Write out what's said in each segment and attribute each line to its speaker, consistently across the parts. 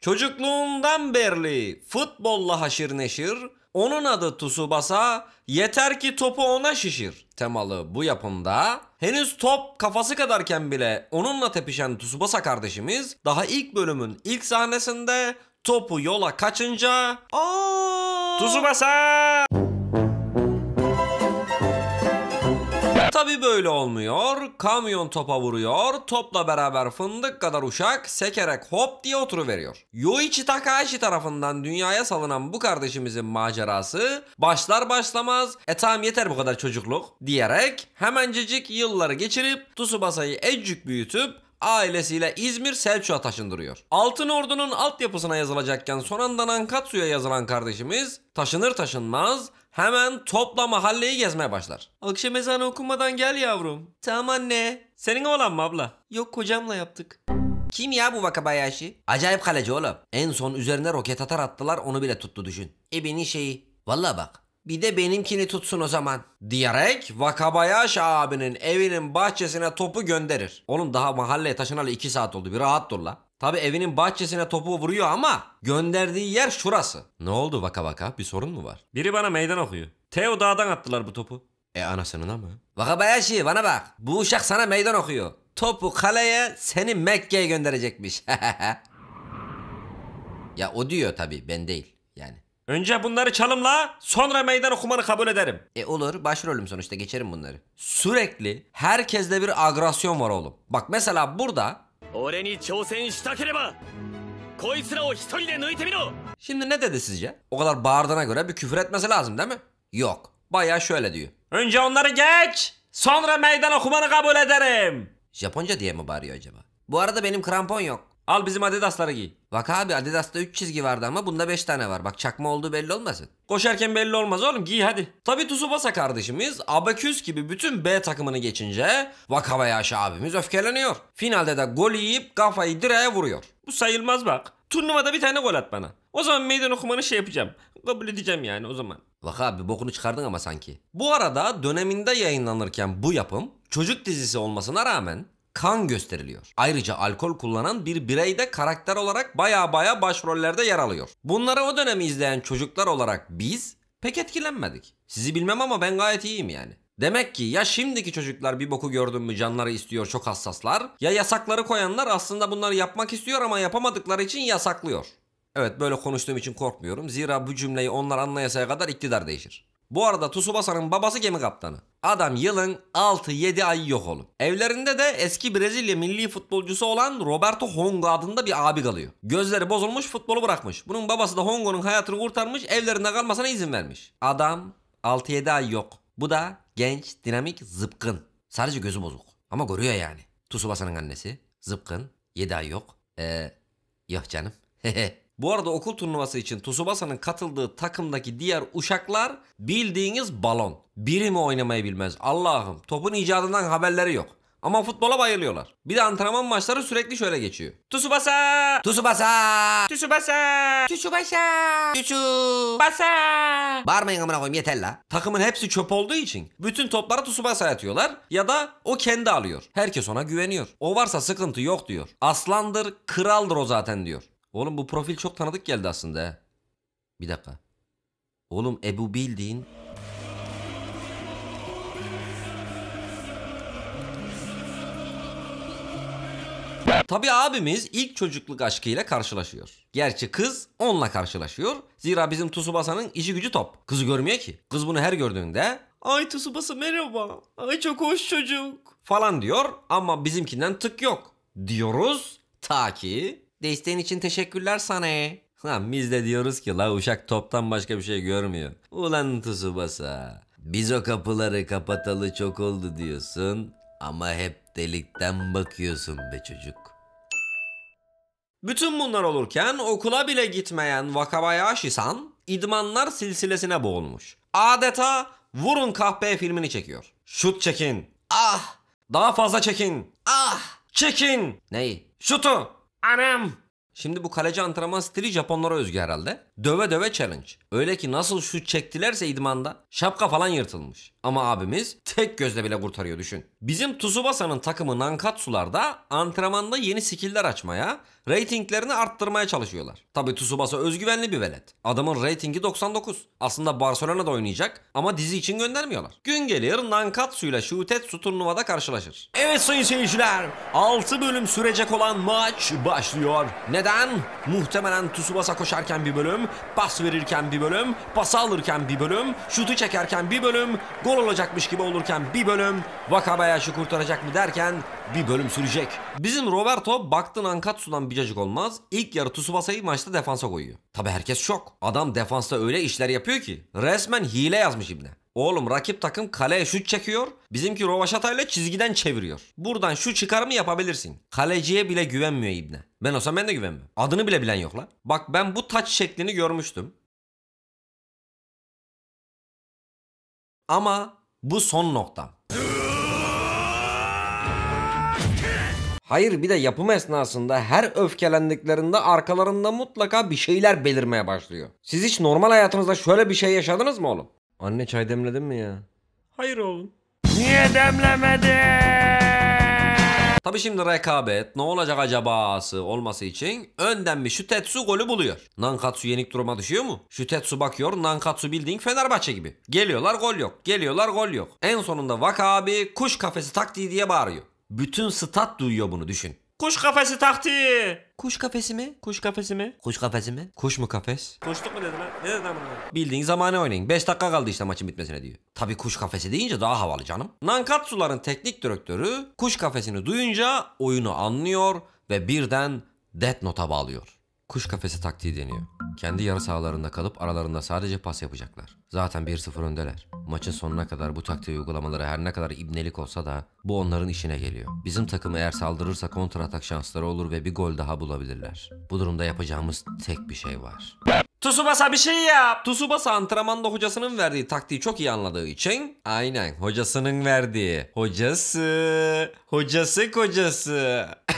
Speaker 1: Çocukluğundan berli futbolla haşır neşir, onun adı Tsubasa, yeter ki topu ona şişir temalı bu yapımda. Henüz top kafası kadarken bile onunla tepişen Tsubasa kardeşimiz daha ilk bölümün ilk sahnesinde topu yola kaçınca aa Tsubasa! Tabi böyle olmuyor. Kamyon topa vuruyor. Topla beraber fındık kadar uşak sekerek hop diye oturuveriyor. Yoichi Takahashi tarafından dünyaya salınan bu kardeşimizin macerası başlar başlamaz e tamam yeter bu kadar çocukluk diyerek hemencecik yılları geçirip Tsubasa'yı eccük büyütüp ailesiyle İzmir Selçuk'a taşındırıyor. Altın Ordu'nun altyapısına yazılacakken son anda Nankatsu'ya yazılan kardeşimiz taşınır taşınmaz Hemen topla mahalleyi gezmeye başlar. Akşam ezanı okumadan gel yavrum. Tamam anne. Senin oğlan mı abla? Yok kocamla yaptık. Kim ya bu Vakabayashi? Acayip kaleci oğlum. En son üzerine roket atar attılar onu bile tuttu düşün. Ebenin şeyi. Valla bak. Bir de benimkini tutsun o zaman. Diyerek vakabayashi abinin evinin bahçesine topu gönderir. Oğlum daha mahalleye taşınalı 2 saat oldu. Bir rahat dur la. Tabi evinin bahçesine topu vuruyor ama gönderdiği yer şurası. Ne oldu vaka vaka? Bir sorun mu var? Biri bana meydan okuyor. Teo dağdan attılar bu topu. E anasının ama. Vaka Vakabayashi şey, bana bak. Bu uşak sana meydan okuyor. Topu kaleye seni Mekke'ye gönderecekmiş. ya o diyor tabi ben değil yani. Önce bunları çalımla sonra meydan okumanı kabul ederim. E olur başrolüm sonuçta geçerim bunları. Sürekli herkeste bir agresyon var oğlum. Bak mesela burada 俺に挑戦したければこいつらを一人で抜いてみろ Şimdi ne dedi sizce? O kadar bağırdığına göre bir küfür etmesi lazım değil mi? Yok. Bayağı şöyle diyor. Önce onları geç. Sonra meydan okumanı kabul ederim. Japonca diye mi bağırıyor acaba? Bu arada benim krampon yok. Al bizim Adidas'ları giy. Bak abi Adidas'ta 3 çizgi vardı ama bunda 5 tane var. Bak çakma olduğu belli olmasın. Koşarken belli olmaz oğlum giy hadi. Tabi Tsubasa kardeşimiz Abaküs gibi bütün B takımını geçince Vakabayashi abimiz öfkeleniyor. Finalde de gol yiyip kafayı direğe vuruyor. Bu sayılmaz bak. Turnuvada bir tane gol at bana. O zaman meydan okumanı şey yapacağım. Kabul edeceğim yani o zaman. Bak abi bokunu çıkardın ama sanki. Bu arada döneminde yayınlanırken bu yapım çocuk dizisi olmasına rağmen kan gösteriliyor. Ayrıca alkol kullanan bir birey de karakter olarak baya baya başrollerde yer alıyor. Bunları o dönemi izleyen çocuklar olarak biz pek etkilenmedik. Sizi bilmem ama ben gayet iyiyim yani. Demek ki ya şimdiki çocuklar bir boku gördün mü canları istiyor çok hassaslar ya yasakları koyanlar aslında bunları yapmak istiyor ama yapamadıkları için yasaklıyor. Evet böyle konuştuğum için korkmuyorum. Zira bu cümleyi onlar anlayasaya kadar iktidar değişir. Bu arada Tsubasa'nın babası gemi kaptanı. Adam yılın 6-7 ay yok oğlum. Evlerinde de eski Brezilya milli futbolcusu olan Roberto Hongo adında bir abi kalıyor. Gözleri bozulmuş futbolu bırakmış. Bunun babası da Hongo'nun hayatını kurtarmış evlerinde kalmasına izin vermiş. Adam 6-7 ay yok. Bu da genç, dinamik, zıpkın. Sadece gözü bozuk. Ama görüyor yani. Tsubasa'nın annesi. Zıpkın. 7 ay yok. Eee yok canım. Hehe. Bu arada okul turnuvası için Tsubasa'nın katıldığı takımdaki diğer uşaklar bildiğiniz balon. Biri mi oynamayı bilmez Allah'ım topun icadından haberleri yok. Ama futbola bayılıyorlar. Bir de antrenman maçları sürekli şöyle geçiyor. Tsubasa! Tsubasa! Tsubasa! Tsubasa! Tsubasa! Bağırmayın amına koyayım yeter la. Takımın hepsi çöp olduğu için bütün topları Tsubasa'ya atıyorlar ya da o kendi alıyor. Herkes ona güveniyor. O varsa sıkıntı yok diyor. Aslandır, kraldır o zaten diyor. Oğlum bu profil çok tanıdık geldi aslında he. Bir dakika. Oğlum Ebu bildiğin... Tabi abimiz ilk çocukluk aşkıyla karşılaşıyor. Gerçi kız onunla karşılaşıyor. Zira bizim Tsubasa'nın işi gücü top. Kızı görmüyor ki. Kız bunu her gördüğünde Ay Tsubasa merhaba. Ay çok hoş çocuk. Falan diyor ama bizimkinden tık yok. Diyoruz ta ki Desteğin için teşekkürler sana. Lan biz de diyoruz ki la uşak toptan başka bir şey görmüyor. Ulan Tsubasa. Biz o kapıları kapatalı çok oldu diyorsun ama hep delikten bakıyorsun be çocuk. Bütün bunlar olurken okula bile gitmeyen Wakabayashi-san idmanlar silsilesine boğulmuş. Adeta vurun kahpe filmini çekiyor. Şut çekin. Ah! Daha fazla çekin. Ah! Çekin! Neyi? Şutu! Anam! Şimdi bu kaleci antrenman stili Japonlara özgü herhalde. Döve döve challenge. Öyle ki nasıl şut çektilerse idmanda şapka falan yırtılmış. Ama abimiz tek gözle bile kurtarıyor düşün. Bizim Tsubasa'nın takımı Nankatsu'larda antrenmanda yeni skill'ler açmaya, reytinglerini arttırmaya çalışıyorlar. Tabi Tsubasa özgüvenli bir velet. Adamın reytingi 99. Aslında Barcelona'da oynayacak ama dizi için göndermiyorlar. Gün gelir Nankatsu ile Shutetsu turnuvada karşılaşır. Evet sayın seyirciler 6 bölüm sürecek olan maç başlıyor. Neden? Muhtemelen Tsubasa koşarken bir bölüm, pas verirken bir bölüm, pas alırken bir bölüm, şutu çekerken bir bölüm, gol gol olacakmış gibi olurken bir bölüm Wakabayashi kurtaracak mı derken bir bölüm sürecek. Bizim Roberto baktın Ankatsu'dan bir cacık olmaz. İlk yarı Tsubasa'yı maçta defansa koyuyor. Tabi herkes şok. Adam defansta öyle işler yapıyor ki. Resmen hile yazmış İbne. Oğlum rakip takım kaleye şut çekiyor. Bizimki Rovaşata ile çizgiden çeviriyor. Buradan şu çıkarımı yapabilirsin. Kaleciye bile güvenmiyor İbne. Ben olsam ben de güvenmiyorum. Adını bile bilen yok lan. Bak ben bu taç şeklini görmüştüm. Ama bu son nokta. Hayır bir de yapım esnasında her öfkelendiklerinde arkalarında mutlaka bir şeyler belirmeye başlıyor. Siz hiç normal hayatınızda şöyle bir şey yaşadınız mı oğlum? Anne çay demledin mi ya? Hayır oğlum. Niye demlemedin? Tabi şimdi rekabet ne olacak acabası olması için önden bir Şütetsu golü buluyor. Nankatsu yenik duruma düşüyor mu? Şütetsu bakıyor Nankatsu bildiğin Fenerbahçe gibi. Geliyorlar gol yok. Geliyorlar gol yok. En sonunda Vaka abi kuş kafesi taktiği diye bağırıyor. Bütün stat duyuyor bunu düşün. Kuş kafesi taktiği. Kuş kafesi mi? Kuş kafesi mi? Kuş kafesi mi? Kuş mu kafes? Kuşluk mu dedin lan? Ne dedin lan bunu? Bildiğin zamanı oynayın. 5 dakika kaldı işte maçın bitmesine diyor. Tabi kuş kafesi deyince daha havalı canım. Nankatsuların teknik direktörü kuş kafesini duyunca oyunu anlıyor ve birden Death Note'a bağlıyor. Kuş kafesi taktiği deniyor. Kendi yarı sahalarında kalıp aralarında sadece pas yapacaklar. Zaten 1-0 öndeler. Maçın sonuna kadar bu taktiği uygulamaları her ne kadar ibnelik olsa da bu onların işine geliyor. Bizim takım eğer saldırırsa kontra atak şansları olur ve bir gol daha bulabilirler. Bu durumda yapacağımız tek bir şey var. Tsubasa bir şey yap. Tsubasa antrenmanda hocasının verdiği taktiği çok iyi anladığı için aynen hocasının verdiği hocası hocası kocası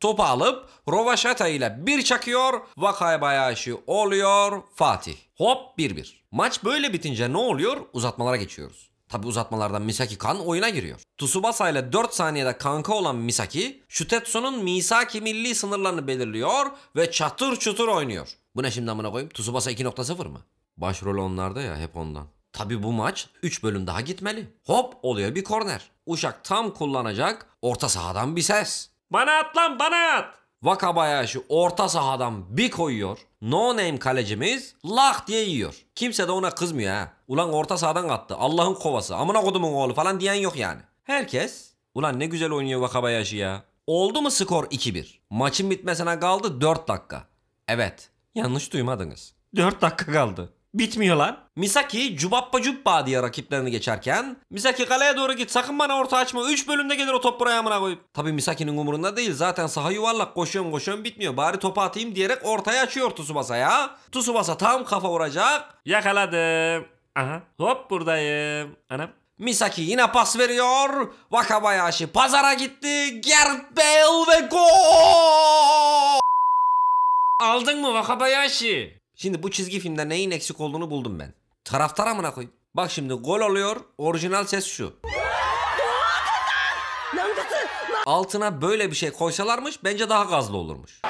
Speaker 1: topu alıp Rovaşata ile bir çakıyor. Vakabayashi oluyor Fatih. Hop 1-1. Maç böyle bitince ne oluyor? Uzatmalara geçiyoruz. Tabi uzatmalardan Misaki Kan oyuna giriyor. Tsubasa ile 4 saniyede kanka olan Misaki, Shutetsu'nun Misaki milli sınırlarını belirliyor ve çatır çutur oynuyor. Bu ne şimdi amına koyayım? Tsubasa 2.0 mı? Başrol onlarda ya hep ondan. Tabi bu maç 3 bölüm daha gitmeli. Hop oluyor bir korner. Uşak tam kullanacak orta sahadan bir ses. Bana at lan bana at. Vakabayaşı orta sahadan bir koyuyor. No name kalecimiz lak diye yiyor. Kimse de ona kızmıyor ha. Ulan orta sahadan attı. Allah'ın kovası. Amına kodumun oğlu falan diyen yok yani. Herkes ulan ne güzel oynuyor Vakabayaşı ya. Oldu mu skor 2-1? Maçın bitmesine kaldı 4 dakika. Evet. Yanlış duymadınız. 4 dakika kaldı. Bitmiyor lan. Misaki cubappa cubba diye rakiplerini geçerken Misaki kaleye doğru git sakın bana orta açma 3 bölümde gelir o top buraya amına koyup. Tabi Misaki'nin umurunda değil zaten saha yuvarlak koşuyorum koşuyorum bitmiyor bari topu atayım diyerek ortaya açıyor Tsubasa'ya. Tsubasa tam kafa vuracak. Yakaladım. Aha hop buradayım. Anam. Misaki yine pas veriyor. Wakabayashi pazara gitti. Gerd Bale ve gol! Aldın mı Wakabayashi? Şimdi bu çizgi filmde neyin eksik olduğunu buldum ben. Taraftar amına koyayım. Bak şimdi gol oluyor. Orijinal ses şu. Altına böyle bir şey koysalarmış bence daha gazlı olurmuş.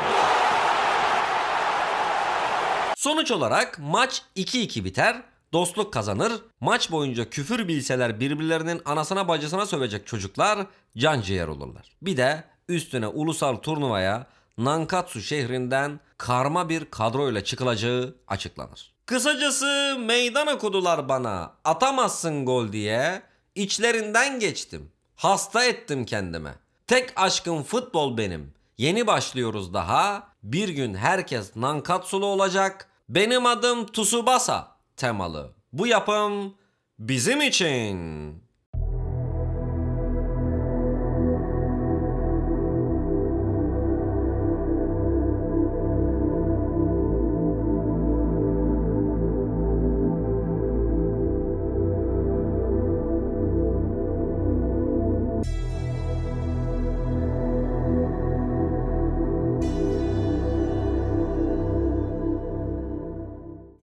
Speaker 1: Sonuç olarak maç 2-2 biter. Dostluk kazanır. Maç boyunca küfür bilseler birbirlerinin anasına bacısına sövecek çocuklar can ciğer olurlar. Bir de üstüne ulusal turnuvaya Nankatsu şehrinden karma bir kadroyla çıkılacağı açıklanır. Kısacası meydana kudular bana atamazsın gol diye içlerinden geçtim. Hasta ettim kendime. Tek aşkım futbol benim. Yeni başlıyoruz daha. Bir gün herkes Nankatsulu olacak. Benim adım Tsubasa temalı. Bu yapım bizim için.